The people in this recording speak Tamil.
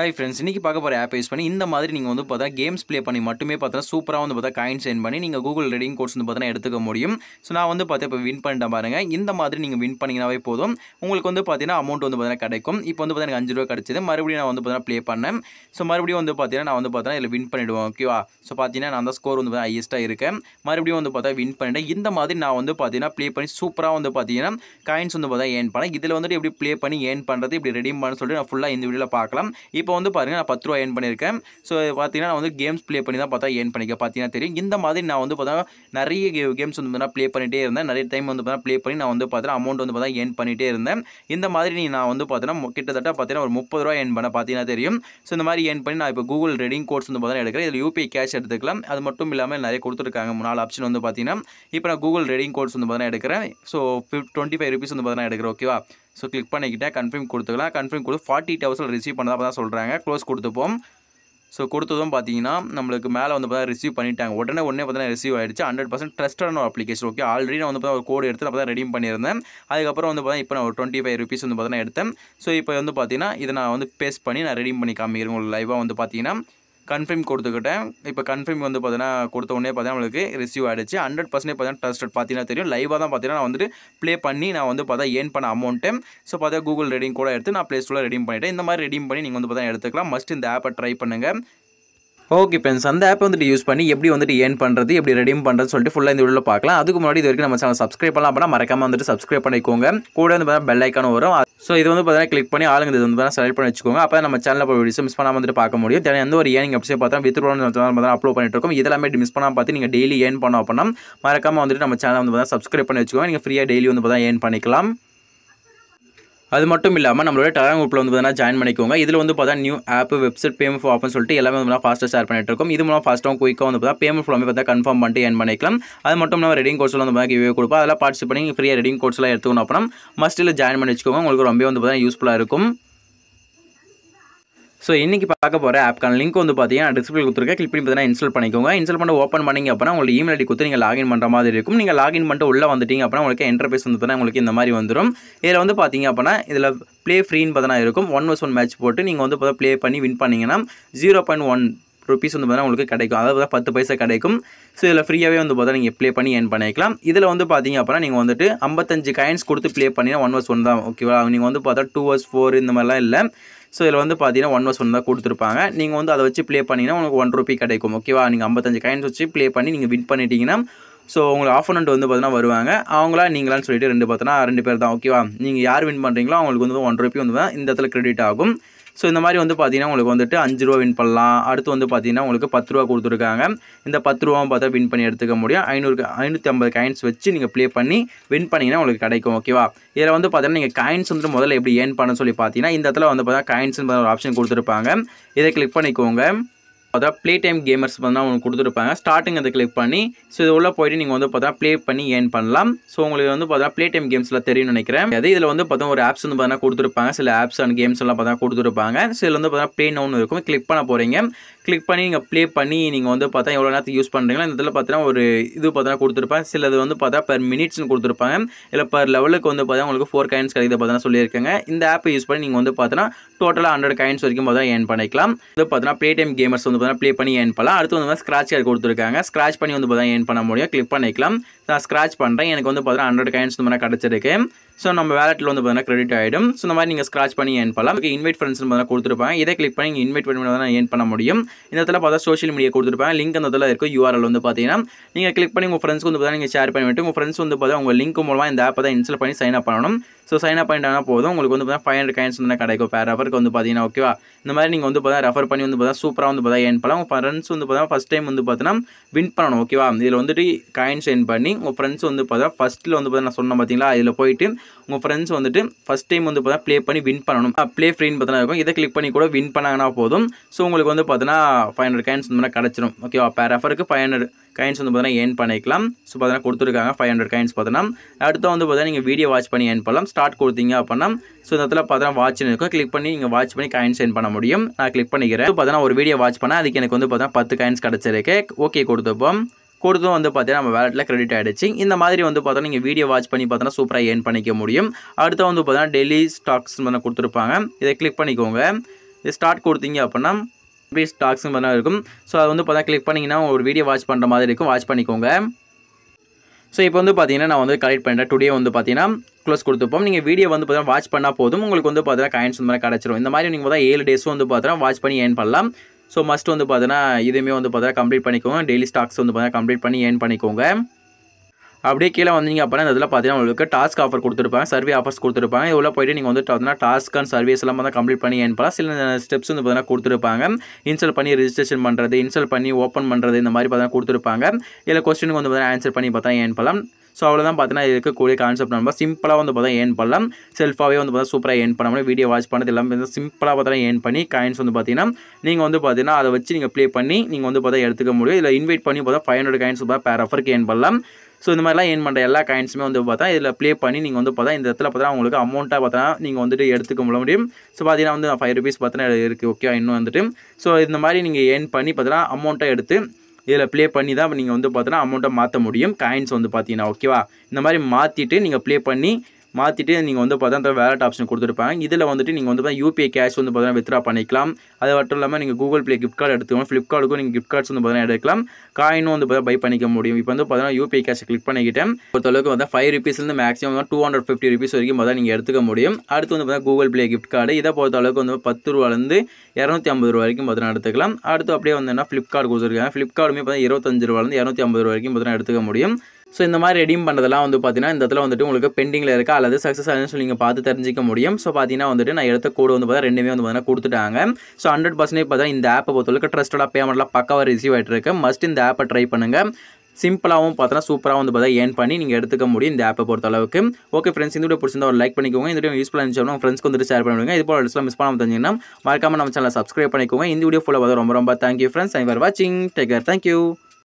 ஹாய் ஃப்ரெண்ட்ஸ் இன்றைக்கி பார்க்க போகிற ஆப் யூஸ் பண்ணி இந்த மாதிரி நீங்கள் வந்து பார்த்தா கேம்ஸ் ப்ளே பண்ணி மட்டுமே பார்த்தா சூப்பராக வந்து பார்த்தா காயின் சென்ட் பண்ணி நீங்கள் கூகுள் ரெடிங் கோர்ஸ் வந்து பார்த்தா எடுத்துக்க முடியும் ஸோ நான் வந்து பார்த்தா இப்போ வின் பண்ணிட்டேன் பாருங்கள் இந்த மாதிரி நீங்கள் வின் பண்ணிங்கனாவே போதும் உங்களுக்கு வந்து பார்த்தீங்கன்னா அமௌண்ட் வந்து பார்த்தீங்கன்னா கிடைக்கும் இப்போ வந்து பார்த்தீங்கன்னா அஞ்சு ரூபா கிடச்சிது மறுபடியும் நான் வந்து பார்த்தீங்கன்னா ப்ளே பண்ணேன் ஸோ மறுபடியும் வந்து பார்த்தீங்கன்னா நான் வந்து பார்த்தீங்கன்னா இதில் வின் பண்ணிவிடுவேன் ஓகேவா ஸோ பார்த்தீங்கன்னா நான் தான் ஸ்கோர் வந்து ஹையஸ்ட்டாக இருக்கேன் மறுபடியும் வந்து பார்த்தா வின் பண்ணிட்டேன் இந்த மாதிரி நான் வந்து பார்த்தீங்கன்னா ப்ளே பண்ணி சூப்பராக வந்து பார்த்தீங்கன்னா காயின்ஸ் வந்து பார்த்தா ஏன் பண்ணேன் இதில் வந்துட்டு எப்படி ப்ளே பண்ணி ஏன் பண்ணுறது இப்படி ரெடி பண்ண சொல்லிட்டு நான் ஃபுல்லாக இந்த வீடியோவில் பார்க்கலாம் இப்போ இப்போ வந்து பாருங்கள் நான் பத்து ரூபா ஏர்ன் பண்ணியிருக்கேன் ஸோ பார்த்தீங்கன்னா நான் வந்து கேம்ஸ் ப்ளே பண்ணி தான் பார்த்தா ஏர்ன் பண்ணிக்க பார்த்தீங்கன்னா தெரியும் இந்த மாதிரி நான் வந்து பார்த்தா நிறைய கேம்ஸ் வந்து பார்த்தீங்கன்னா ப்ளே பண்ணிகிட்டே இருந்தேன் நிறைய டைம் வந்து பார்த்தா ப்ளே பண்ணி நான் வந்து பார்த்தா அமௌண்ட் வந்து பார்த்தா ஏர்ன் பண்ணிகிட்டே இருந்தேன் இந்த மாதிரி நீ நான் வந்து பார்த்தீங்கன்னா கிட்டத்தட்ட பார்த்தீங்கன்னா ஒரு முப்பது ரூபா ஏர்ன் பண்ண பார்த்தீங்கன்னா தெரியும் ஸோ இந்த மாதிரி ஏர்ன் பண்ணி நான் இப்போ கூகுள் ரெடிங் கோர்ஸ் வந்து பார்த்தா எடுக்கிறேன் இதில் யூபிஐ கேஷ் எடுத்துக்கலாம் அது மட்டும் இல்லாமல் நிறைய கொடுத்துருக்காங்க நாலு ஆப்ஷன் வந்து பார்த்தீங்கன்னா இப்போ நான் கூகுள் ரெடிங் கோர்ஸ் வந்து பார்த்தீங்கன்னா எடுக்கிறேன் ஸோ ஃபிஃப் டுவெண்ட்டி ஃபைவ் ருபீஸ் வந்து பார்த்தீங்கன்னா எடுக்கிறேன் ஓகேவா ஸோ கிளிக் பண்ணிக்கிட்டேன் கன்ஃபர்ம் கொடுத்துக்கலாம் கன்ஃபர்ம் கொடுத்து ஃபார்ட்டி எயிட் ஹவர்ஸில் ரிசீவ் பண்ணதாக தான் சொல்கிறாங்க க்ளோஸ் கொடுத்துப்போம் ஸோ கொடுத்ததும் பார்த்தீங்கன்னா நம்மளுக்கு மேலே வந்து பார்த்தீங்கன்னா ரிசீவ் பண்ணிட்டாங்க உடனே உடனே பார்த்தீங்கன்னா ரிசீவ் ஆகிடுச்சு ஹண்ட்ரட் பர்சன்ட் ட்ரஸ்ட் ஒரு அப்ளிகேஷன் ஓகே ஆல்ரெடி நான் வந்து பார்த்தா ஒரு கோடு எடுத்து அப்போ தான் ரெடீம் பண்ணியிருந்தேன் அதுக்கப்புறம் வந்து பார்த்தா இப்போ நான் ஒரு டுவெண்ட்டி ஃபைவ் ருபீஸ் வந்து பார்த்தீங்கன்னா எடுத்தேன் ஸோ இப்போ வந்து பார்த்தீங்கன்னா இதை நான் வந்து பேஸ்ட் பண்ணி நான் ரெடியும் பண்ணி காமிக்கிறேன் உங்களுக்கு லைவாக வந்து பார்த்தீங்கன்னா கன்ஃபார்ம் கொடுத்துக்கிட்டேன் இப்போ கன்ஃபார்ம் வந்து பார்த்தீங்கன்னா கொடுத்த உடனே பார்த்தீங்கன்னா நம்மளுக்கு ரிசீவ் ஆகிடுச்சு ஹண்ட்ரட் பர்சன்டேஜ் பார்த்தீங்கன்னா ட்ரஸ்டட் பார்த்தீங்கன்னா தெரியும் லைவாக தான் பார்த்தீங்கன்னா நான் வந்துட்டு ப்ளே பண்ணி நான் வந்து பார்த்தா ஏன் பண்ண அமௌண்ட்டு ஸோ பார்த்தீங்கன்னா கூகுள் ரெடிங் கூட எடுத்து நான் ப்ளே ஸ்டோரில் ரெடிம் பண்ணிவிட்டேன் இந்த மாதிரி ரெடிம் பண்ணி நீங்கள் வந்து பார்த்தீங்கன்னா எடுத்துக்கலாம் மஸ்ட் இந்த ஆப்பை ட்ரை பண்ணுங்கள் ஓகே ஃப்ரெண்ட்ஸ் அந்த ஆப் வந்துட்டு யூஸ் பண்ணி எப்படி வந்துட்டு ஏன் பண்ணுறது எப்படி ரெடியும் பண்ணுறது சொல்லிட்டு ஃபுல்லாக இந்த வீடியோ பார்க்கலாம் அதுக்கு முன்னாடி இது வரைக்கும் நம்ம சேனல் சப்ஸ்கிரைப் பண்ணலாம் அப்படின்னா மறக்காமல் வந்துட்டு சப்ஸ்கிரைப் பண்ணிக்கோங்க கூட வந்து பார்த்தா பெல் வரும் ஸோ இது வந்து பார்த்தீங்கன்னா கிளிக் பண்ணி ஆளுங்க இது வந்து பார்த்தா செலக்ட் பண்ணி வச்சுக்கோங்க அப்போ நம்ம சேனலில் போய் வீடியோ மிஸ் பண்ணாமல் வந்துட்டு பார்க்க முடியும் தினம் எந்த ஒரு ஏனிங் அப்சே பார்த்தா வித் பார்த்தா அப்லோட் பண்ணிட்டு இருக்கும் இதெல்லாமே மிஸ் பண்ணாமல் பார்த்து நீங்கள் டெய்லி ஏன் பண்ணோம் அப்படின்னா மறக்காமல் வந்துட்டு நம்ம சேனல் வந்து பார்த்தா சப்ஸ்கிரைப் பண்ணி வச்சுக்கோங்க நீங்கள் ஃப்ரீயாக டெய்லி வந்து பார்த்தா ஏன் பண்ணிக்கலாம் அது மட்டும் இல்லாமல் நம்மளோட டெலாம் குரூப்பில் வந்து பார்த்தீங்கன்னா ஜாயின் பண்ணிக்கோங்க இதில் வந்து பார்த்தா நியூ ஆப் வெப்சைட் பேமெண்ட் ஃபார்ம்னு சொல்லிட்டு எல்லாமே வந்து ஃபாஸ்ட்டாக ஷேர் பண்ணிட்டு இருக்கோம் இது மூலம் ஃபாஸ்ட்டாக குயிக்காக வந்து பார்த்தா பேமெண்ட் ஃபார்மே பார்த்தா கன்ஃபார்ம் பண்ணிட்டு ஏன் பண்ணிக்கலாம் அது மட்டும் இல்லாமல் ரெடிங் கோர்ஸில் வந்து பார்த்தா கிவ்வே கொடுப்போம் அதெல்லாம் பார்ட்டிசிபேட் பண்ணி ஃப்ரீயாக ரெடிங் கோர்ஸ்லாம் எடுத்துக்கணும் அப்புறம் மஸ்ட்டில் ஜாயின் பண்ணி வச்சுக்கோங்க உங்களுக்கு ரொம்ப வந்து பார்த்தீங்கன்னா யூஸ்ஃபுல்லாக இருக்கும் ஸோ இன்றைக்கி பார்க்க போகிற ஆப்க்கான லிங்க் வந்து பார்த்தீங்கன்னா டிஸ்பிளே கொடுத்துருக்கேன் கிளிக் பண்ணி பார்த்தீங்கன்னா இன்ஸ்டால் பண்ணிக்கோங்க இன்ஸ்டால் பண்ண ஓப்பன் பண்ணிங்க அப்படின்னா உங்களுக்கு இமெயில் ஐடி கொடுத்து நீங்கள் லாகின் பண்ணுற மாதிரி இருக்கும் நீங்கள் லாகின் பண்ணிட்டு உள்ளே வந்துட்டீங்க அப்படின்னா உங்களுக்கு இன்டர்ஃபேஸ் வந்து உங்களுக்கு இந்த மாதிரி வந்துடும் இதில் வந்து பார்த்தீங்க அப்படின்னா இதில் ப்ளே ஃப்ரீன்னு பார்த்தீங்கன்னா இருக்கும் ஒன் வர்ஸ் ஒன் மேட்ச் போட்டு நீங்கள் வந்து பார்த்தா ப்ளே பண்ணி வின் பண்ணிங்கன்னா ஜீரோ பாயிண்ட் ஒன் ருபீஸ் வந்து பார்த்தீங்கன்னா உங்களுக்கு கிடைக்கும் அதாவது பத்து பைசா கிடைக்கும் ஸோ இதில் ஃப்ரீயாகவே வந்து பார்த்தா நீங்கள் ப்ளே பண்ணி ஏன் பண்ணிக்கலாம் இதில் வந்து பார்த்தீங்க அப்படின்னா நீங்கள் வந்துட்டு ஐம்பத்தஞ்சு காயின்ஸ் கொடுத்து ப்ளே பண்ணிங்கன்னா ஒன் வர்ஸ் ஒன் தான் ஓகேவா நீங்கள் வந்து பார்த்தா டூ வர்ஸ் ஃபோர் இந்த மாதிரிலாம் இல்லை ஸோ இதில் வந்து பார்த்தீங்கன்னா ஒன் வஸ் ஒன் தான் கொடுத்துருப்பாங்க நீங்கள் வந்து அதை வச்சு ப்ளே பண்ணிங்கன்னா உங்களுக்கு ஒன் ருபி கிடைக்கும் ஓகேவா நீங்கள் ஐம்பத்தஞ்சு காயின்ஸ் வச்சு ப்ளே பண்ணி நீங்கள் வின் பண்ணிட்டீங்கன்னா ஸோ உங்களுக்கு ஆஃபனண்ட் வந்து பார்த்தீங்கன்னா வருவாங்க அவங்களா நீங்களான்னு சொல்லிட்டு ரெண்டு பார்த்தோன்னா ரெண்டு பேர் தான் ஓகேவா நீங்கள் யார் வின் பண்ணுறீங்களோ அவங்களுக்கு வந்து ஒன் ருபி வந்து தான் இந்த இடத்துல கிரெடிட் ஆகும் ஸோ இந்த மாதிரி வந்து பார்த்தீங்கன்னா உங்களுக்கு வந்துட்டு அஞ்சு ரூபா வின் பண்ணலாம் அடுத்து வந்து பார்த்தீங்கன்னா உங்களுக்கு பத்து ரூபா கொடுத்துருக்காங்க இந்த பத்து ரூபாவும் பார்த்தா வின் பண்ணி எடுத்துக்க முடியும் ஐநூறு ஐநூற்றி ஐம்பது காயின்ஸ் வச்சு நீங்கள் ப்ளே பண்ணி வின் பண்ணிங்கன்னா உங்களுக்கு கிடைக்கும் ஓகேவா இதில் வந்து பார்த்தீங்கன்னா நீங்கள் காயின்ஸ் வந்து முதல்ல எப்படி ஏன் பண்ண சொல்லி பார்த்தீங்கன்னா இந்த இடத்துல வந்து பார்த்தீங்கன்னா காயின்ஸ்னு ஒரு ஆப்ஷன் கொடுத்துருப்பாங்க இதை கிளிக் பண்ணிக்கோங்க பார்த்தா ப்ளே டைம் கேமர்ஸ் பார்த்தா உங்களுக்கு கொடுத்துருப்பாங்க ஸ்டார்டிங் அதை கிளிக் பண்ணி ஸோ இது உள்ளே போயிட்டு நீங்கள் வந்து பார்த்தா ப்ளே பண்ணி ஏர்ன் பண்ணலாம் ஸோ உங்களுக்கு வந்து பார்த்தா ப்ளே டைம் கேம்ஸ்லாம் தெரியும்னு நினைக்கிறேன் அது இதில் வந்து பார்த்தா ஒரு ஆப்ஸ் வந்து பார்த்தா கொடுத்துருப்பாங்க சில ஆப்ஸ் அண்ட் கேம்ஸ் எல்லாம் பார்த்தா கொடுத்துருப்பாங்க ஸோ இதில் வந்து பார்த்தா ப்ளே நோன்னு இருக்கும் கிளிக் பண்ண போகிறீங்க கிளிக் பண்ணி நீங்கள் ப்ளே பண்ணி நீங்கள் வந்து பார்த்தா எவ்வளோ நேரத்துக்கு யூஸ் பண்ணுறீங்களா இந்த இதில் பார்த்தீங்கன்னா ஒரு இது பார்த்தீங்கன்னா கொடுத்துருப்பேன் சிலது வந்து பார்த்தா பர் மினிட்ஸ்னு கொடுத்துருப்பாங்க இல்லை பர் லெவலுக்கு வந்து பார்த்தா உங்களுக்கு ஃபோர் காயின்ஸ் கிடைக்குது பார்த்தீங்கன்னா சொல்லியிருக்காங்க இந்த ஆப்பை யூஸ் பண்ணி நீங்கள் வந்து பார்த்தீங்கன்னா டோட்டலாக ஹண்ட்ரட் காயின்ஸ் வரைக்கும் பார்த்தீங்கன்னா ஏன் பண்ணிக்கலாம் இது பார்த்தீங்கன்னா ப்ளே டைம் கேமர்ஸ் வந்து பார்த்தீங்கன்னா ப்ளே பண்ணி ஏன் பண்ணலாம் அடுத்து வந்து ஸ்க்ராச் கார்டு கொடுத்துருக்காங்க ஸ்க்ராச் பண்ணி வந்து பார்த்தீங்கன்னா ஏன் பண்ண முடியும் கிளிக் பண்ணிக்கலாம் நான் ஸ்க்ராச் பண்ணுறேன் எனக்கு வந்து பார்த்தீங்கன்னா ஹண்ட்ரட் காயின்ஸ் வந்து கிடச்சிருக்கு ஸோ நம்ம வேலெட்டில் வந்து பார்த்தீங்கன்னா கிரெடிட் ஆகிடும் ஸோ இந்த மாதிரி நீங்கள் ஸ்க்ராச் பண்ணி ஏன் பண்ணலாம் ஓகே இன்வைட் ஃப்ரெண்ட்ஸ் பார்த்தா கொடுத்துருப்பேன் இதை கிளிக் பண்ணி நீங்கள் இன்வைட் பண்ணி தான் ஏன் பண்ண முடியும் இந்த இடத்துல பார்த்தா சோஷியல் மீடியா கொடுத்துருப்பேன் லிங்க் அந்த இடத்துல இருக்கும் யூஆர்எல் வந்து பார்த்தீங்கன்னா நீங்கள் கிளிக் பண்ணி உங்கள் ஃப்ரெண்ட்ஸ்க்கு வந்து பார்த்தீங்கன்னா நீங்கள் ஷேர் பண்ணிவிட்டு உங்கள் ஃப்ரெண்ட்ஸ் வந்து பார்த்தா உங்கள் லிங்க் மூலமாக இந்த ஆப்பை தான் இன்ஸ்டால் பண்ணி சைன் அப் பண்ணணும் ஸோ சைன் அப் பண்ணிட்டாங்கன்னா போதும் உங்களுக்கு வந்து பார்த்தீங்கன்னா ஃபைவ் ஹண்ட்ரட் காயின்ஸ் வந்து கிடைக்கும் பேர் ரெஃபருக்கு வந்து பார்த்தீங்கன்னா ஓகேவா இந்த மாதிரி நீங்கள் வந்து பார்த்தா ரெஃபர் பண்ணி வந்து பார்த்தா சூப்பராக வந்து பார்த்தா ஏன் பண்ணலாம் உங்கள் ஃப்ரெண்ட்ஸ் வந்து பார்த்தா ஃபஸ்ட் டைம் வந்து பார்த்தீங்கன்னா வின் பண்ணணும் ஓகேவா இதில் வந்துட்டு காயின்ஸ் ஏன் பண்ணி உங்கள் ஃப்ரெண்ட்ஸ் வந்து பார்த்தா ஃபஸ்ட்டில் வந்து பார்த்தா நான் சொன்னேன் பார்த்தீங்களா இதில் போயிட்டு உங்கள் ஃப்ரெண்ட்ஸ் வந்துட்டு ஃபஸ்ட் டைம் வந்து பார்த்தா ப்ளே பண்ணி வின் பண்ணணும் ப்ளே ஃப்ரீன்னு பார்த்தீங்கன்னா இருக்கும் இதை கிளிக் பண்ணி கூட வின் பண்ணாங்கன்னா போதும் ஸோ உங்களுக்கு வந்து பார்த்தீங்கன்னா ஃபைவ் ஹண்ட்ரட் காயின்ஸ் வந்து கிடச்சிரும் ஓகேவா பேர் ரெஃபருக்கு ஃபைவ் ஹண்ட்ரட் காயின்ஸ் வந்து பார்த்தீங்கன்னா ஏர்ன் பண்ணிக்கலாம் ஸோ பார்த்தீங்கன்னா கொடுத்துருக்காங்க ஃபைவ் ஹண்ட்ரட் காயின்ஸ் பார்த்தீங்கன்னா அடுத்த வந்து பார்த்தீங்கன்னா நீங்கள் வீடியோ வாட்ச் பண்ணி ஏர்ன் பண்ணலாம் ஸ்டார்ட் கொடுத்தீங்க அப்படின்னா ஸோ இந்த இடத்துல பார்த்தீங்கன்னா வாட்ச்னு இருக்கும் கிளிக் பண்ணி நீங்கள் வாட்ச் பண்ணி காயின்ஸ் ஏன் பண்ண முடியும் நான் கிளிக் பண்ணிக்கிறேன் பார்த்தீங்கன்னா ஒரு வீடியோ வாட்ச் பண்ணால் அதுக்கு எனக்கு வந்து பார்த்தீங்கன்னா பத்து காயின்ஸ் கிடச்சிருக்கு ஓகே கொடுத்துப்போம் கொடுத்தும் வந்து பார்த்தீங்கன்னா நம்ம வேலெட்டில் கிரெடிட் ஆகிடுச்சு இந்த மாதிரி வந்து பார்த்தோன்னா நீங்கள் வீடியோ வாட்ச் பண்ணி பார்த்தோன்னா சூப்பராக ஏர்ன் பண்ணிக்க முடியும் அடுத்து வந்து பார்த்தீங்கன்னா டெய்லி ஸ்டாக்ஸ் பண்ண கொடுத்துருப்பாங்க இதை கிளிக் பண்ணிக்கோங்க இது ஸ்டார்ட் கொடுத்தீங்க அப்படின்னா எப்படி ஸ்டாக்ஸும் பண்ண இருக்கும் ஸோ அது வந்து பார்த்தீங்கன்னா கிளிக் பண்ணிங்கன்னா ஒரு வீடியோ வாட்ச் பண்ணுற மாதிரி இருக்கும் வாட்ச் பண்ணிக்கோங்க ஸோ இப்போ வந்து பார்த்தீங்கன்னா நான் வந்து கலெக்ட் பண்ணிட்டேன் டுடே வந்து பார்த்தீங்கன்னா க்ளோஸ் கொடுத்துப்போம் நீங்கள் வீடியோ வந்து பார்த்தீங்கன்னா வாட்ச் பண்ணால் போதும் உங்களுக்கு வந்து பார்த்தீங்கன்னா காயின்ஸ் இந்த மாதிரி கிடச்சிரும் இந்த மாதிரி நீங்கள் பார்த்தா ஏழு டேஸும் வந்து பார்த்தீங்கன்னா வாட்ச் பண்ணி ஏன் பண்ணலாம் ஸோ மஸ்ட் வந்து பார்த்தீங்கன்னா இதுவுமே வந்து பார்த்தீங்கன்னா கம்ப்ளீட் பண்ணிக்கோங்க டெய்லி ஸ்டாக்ஸ் வந்து பார்த்தீங்கன்னா கம்ப்ளீட் பண்ணி ஏன் பண்ணிக்கோங்க அப்படியே கீழே வந்தீங்க அப்படின்னா இதில் பார்த்தீங்கன்னா உங்களுக்கு டாஸ்க் ஆஃபர் கொடுத்துருப்பாங்க சர்வே ஆஃபர்ஸ் கொடுத்துருப்பாங்க இவ்வளோ போய்ட்டு நீங்கள் வந்து பார்த்தீங்கன்னா டாஸ்க் அண்ட் சர்வீஸ் எல்லாம் பார்த்தா கம்ப்ளீட் பண்ணி பண்ணலாம் சில ஸ்டெப்ஸ் வந்து பார்த்தீங்கன்னா கொடுத்துருப்பாங்க இன்ஸ்டால் பண்ணி ரிஜிஸ்ட்ரேஷன் பண்ணுறது இன்ஸ்டால் பண்ணி ஓப்பன் பண்ணுறது இந்த மாதிரி பார்த்தீங்கன்னா கொடுத்துருப்பாங்க இல்லை கொஸ்டினுக்கு வந்து பார்த்தீங்கன்னா ஆன்சர் பண்ணி பார்த்தா ஏன் பண்ணலாம் ஸோ அவ்வளோதான் பார்த்தீங்கன்னா இருக்கக்கூடிய கான்செப்ட் நம்ம சிம்பிளாக வந்து பார்த்தா ஏர்ன் பண்ணலாம் செல்ஃபாகவே வந்து பார்த்தா சூப்பராக ஏர்ன் முடியும் வீடியோ வாட்ச் பண்ணது எல்லாமே வந்து சிம்பிளாக பார்த்தா ஏர்ன் பண்ணி காயின்ஸ் வந்து பார்த்தீங்கன்னா நீங்கள் வந்து பார்த்தீங்கன்னா அதை வச்சு நீங்கள் ப்ளே பண்ணி நீங்கள் வந்து பார்த்தா எடுத்துக்க முடியும் இல்லை இன்வைட் பண்ணி பார்த்தா ஃபைவ் ஹண்ட்ரட் காயின்ஸ் பார்த்தா பேர் ஆஃபருக்கு ஏர்ன் பண்ணலாம் ஸோ இந்த மாதிரிலாம் ஏன் பண்ணுற எல்லா காயின்ஸுமே வந்து பார்த்தா இதில் ப்ளே பண்ணி நீங்கள் வந்து பார்த்தா இந்த இடத்துல பார்த்தா உங்களுக்கு அமௌண்ட்டாக பார்த்தா நீங்கள் வந்துட்டு எடுத்துக்க முடிய முடியும் ஸோ பார்த்தீங்கன்னா வந்து ஃபைவ் ருபீஸ் பார்த்தீங்கன்னா இருக்குது ஓகே இன்னும் வந்துட்டு ஸோ இந்த மாதிரி நீங்கள் ஏர்ன் பண்ணி பார்த்தீங்கன்னா அமௌண்ட்டாக எடுத்து இதில் ப்ளே பண்ணி தான் நீங்கள் வந்து பார்த்தீங்கன்னா அமௌண்ட்டை மாற்ற முடியும் காயின்ஸ் வந்து பார்த்தீங்கன்னா ஓகேவா இந்த மாதிரி மாற்றிட்டு நீங்கள் ப்ளே பண்ணி மாற்றிட்டு நீங்கள் வந்து பார்த்தா வேலட் ஆப்ஷன் கொடுத்துருப்பாங்க இதில் வந்துட்டு நீங்கள் வந்து பார்த்தா யூபிஐ கேஷ் வந்து பார்த்தீங்கன்னா வித்ரா பண்ணிக்கலாம் அது மட்டும் இல்லாமல் நீங்கள் கூகுள் பிளே கிஃப்ட் கார்டு எடுத்துக்கணும் ஃப்ளிப்கார்டுக்கும் நீங்கள் கிஃப்ட் கார்ட்ஸ் வந்து பார்த்தீங்கன்னா எடுக்கலாம் காயினும் வந்து பார்த்தா பை பண்ணிக்க முடியும் இப்போ வந்து பார்த்தீங்கன்னா யூபிஐ கேஷ் கிளிக் பண்ணிக்கிட்டேன் பொறுத்தளவுக்கு வந்து ஃபைவ் ருபீஸ்லேருந்து மேக்ஸிமம் வந்து டூ ஹண்ட்ரட் ஃபிஃப்டி ருபீஸ் வரைக்கும் பார்த்தா நீங்கள் எடுத்துக்க முடியும் அடுத்து வந்து பார்த்தீங்கன்னா கூகுள் பிளே கிஃப்ட் கார்டு இதை பொறுத்த அளவுக்கு வந்து பத்து ரூபாலேருந்து இரநூத்தி ஐம்பது ரூபா வரைக்கும் பார்த்தீங்கன்னா எடுத்துக்கலாம் அடுத்து அப்படியே வந்து என்ன ஃப்ளிப்கார்ட் கொடுத்துருக்காங்க ஃப்ளிப்கார்டுமே பார்த்தீங்கன்னா இருபத்தஞ்சு ரூபாலேருந்து இரநூத்தி ஐம்பது ரூபா வரைக்கும் பார்த்தீங்கன்னா எடுத்துக்க முடியும் ஸோ இந்த மாதிரி ரெடீம் பண்ணுறதெல்லாம் வந்து பார்த்தீங்கன்னா இந்த இடத்துல வந்துட்டு உங்களுக்கு பெண்டிங்கில் இருக்கா அல்லது சக்ஸஸ் ஆகுதுன்னு சொல்லி நீங்கள் பார்த்து தெரிஞ்சிக்க முடியும் ஸோ பார்த்தீங்கன்னா வந்துட்டு நான் எடுத்த கோடு வந்து பார்த்தா ரெண்டுமே வந்து பார்த்தீங்கன்னா கொடுத்துட்டாங்க ஸோ ஹண்ட்ரட் பர்சன்டேஜ் பார்த்தா இந்த ஆப்பை பொறுத்தவரைக்கும் ட்ரஸ்டடாக பேமெண்ட்லாம் பக்காவாக ரிசீவ் ஆகிட்டு இருக்கு மஸ்ட் இந்த ஆப்பை ட்ரை பண்ணுங்கள் சிம்பிளாகவும் பார்த்தீங்கன்னா சூப்பராக வந்து பார்த்தா ஏன் பண்ணி நீங்கள் எடுத்துக்க முடியும் இந்த ஆப்பை பொறுத்த அளவுக்கு ஓகே ஃப்ரெண்ட்ஸ் இந்த வீடியோ பிடிச்சிருந்தா ஒரு லைக் பண்ணிக்கோங்க இந்த வீடியோ யூஸ்ஃபுல்லாக இருந்துச்சு உங்கள் ஃப்ரெண்ட்ஸ்க்கு வந்துட்டு ஷேர் பண்ணுங்க இது போல் அடிச்சுலாம் மிஸ் பண்ணாமல் தெரிஞ்சிங்கன்னா மறக்காமல் நம்ம சேனல் சப்ஸ்கிரைப் பண்ணிக்கோங்க இந்த வீடியோ ஃபுல்லாக ரொம்ப ரொம்ப தேங்க்யூ ஃப்ரெண்ட்ஸ் ஐ ஃபார் வாட்சிங் டேக் கேர் தேங்க்யூ